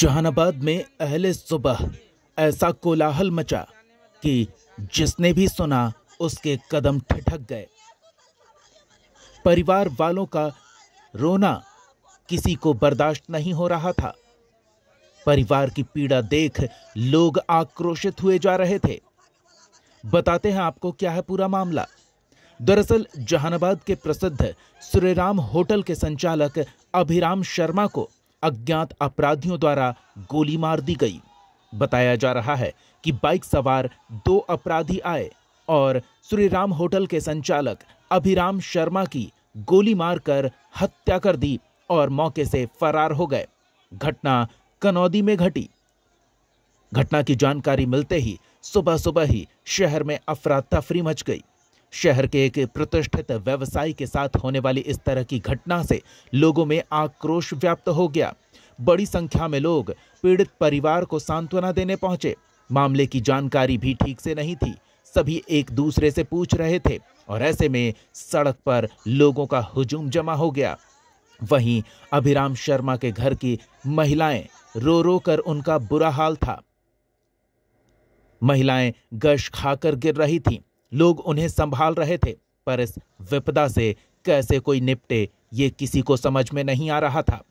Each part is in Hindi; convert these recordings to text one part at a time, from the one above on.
जहानाबाद में अहले सुबह ऐसा कोलाहल मचा कि जिसने भी सुना उसके कदम ठिठक गए परिवार वालों का रोना किसी को बर्दाश्त नहीं हो रहा था परिवार की पीड़ा देख लोग आक्रोशित हुए जा रहे थे बताते हैं आपको क्या है पूरा मामला दरअसल जहानाबाद के प्रसिद्ध श्रीराम होटल के संचालक अभिराम शर्मा को अज्ञात अपराधियों द्वारा गोली मार दी गई बताया जा रहा है कि बाइक सवार दो अपराधी आए और श्रीराम होटल के संचालक अभिराम शर्मा की गोली मारकर हत्या कर दी और मौके से फरार हो गए घटना कनौदी में घटी घटना की जानकारी मिलते ही सुबह सुबह ही शहर में अफरा तफरी मच गई शहर के एक प्रतिष्ठित व्यवसायी के साथ होने वाली इस तरह की घटना से लोगों में आक्रोश व्याप्त हो गया बड़ी संख्या में लोग पीड़ित परिवार को सांत्वना देने पहुंचे मामले की जानकारी भी ठीक से नहीं थी सभी एक दूसरे से पूछ रहे थे और ऐसे में सड़क पर लोगों का हुजूम जमा हो गया वहीं अभिराम शर्मा के घर की महिलाएं रो रो कर उनका बुरा हाल था महिलाएं गश खाकर गिर रही थीं लोग उन्हें संभाल रहे थे पर इस विपदा से कैसे कोई निपटे ये किसी को समझ में नहीं आ रहा था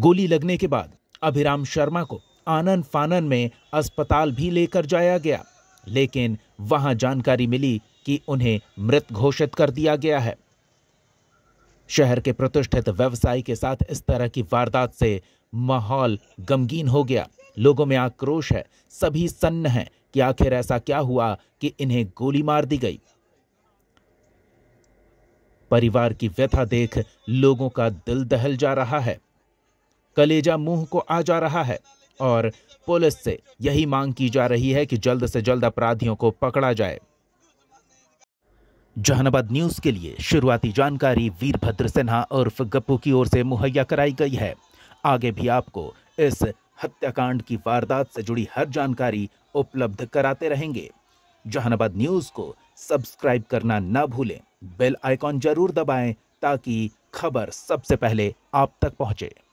गोली लगने के बाद अभिराम शर्मा को आनन फानन में अस्पताल भी लेकर जाया गया लेकिन वहां जानकारी मिली कि उन्हें मृत घोषित कर दिया गया है शहर के प्रतिष्ठित व्यवसायी के साथ इस तरह की वारदात से माहौल गमगीन हो गया लोगों में आक्रोश है सभी सन्न हैं कि आखिर ऐसा क्या हुआ कि इन्हें गोली मार दी गई परिवार की व्यथा देख लोगों का दिल दहल जा रहा है कलेजा मुंह को आ जा रहा है और पुलिस से यही मांग की जा रही है कि जल्द से जल्द अपराधियों को पकड़ा जाए जहानाबाद न्यूज के लिए शुरुआती जानकारी वीरभद्र सिन्हा उर्फ गप्पू की ओर से मुहैया कराई गई है आगे भी आपको इस हत्याकांड की वारदात से जुड़ी हर जानकारी उपलब्ध कराते रहेंगे जहानाबाद न्यूज को सब्सक्राइब करना ना भूलें बेल आइकॉन जरूर दबाएं ताकि खबर सबसे पहले आप तक पहुंचे